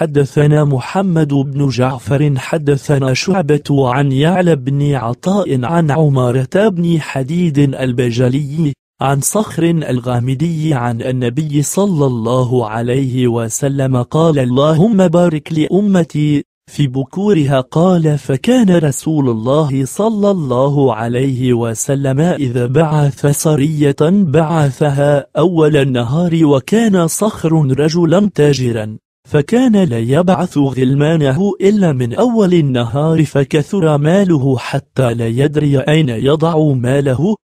حدثنا محمد بن جعفر حدثنا شعبة عن يعلى بن عطاء عن عمارة بن حديد البجلي عن صخر الغامدي عن النبي صلى الله عليه وسلم قال اللهم بارك لأمتي في بكورها قال فكان رسول الله صلى الله عليه وسلم إذا بعث سرية بعثها أول النهار وكان صخر رجلا تاجرا فكان لا يبعث غلمانه إلا من أول النهار فكثر ماله حتى لا يدري أين يضع ماله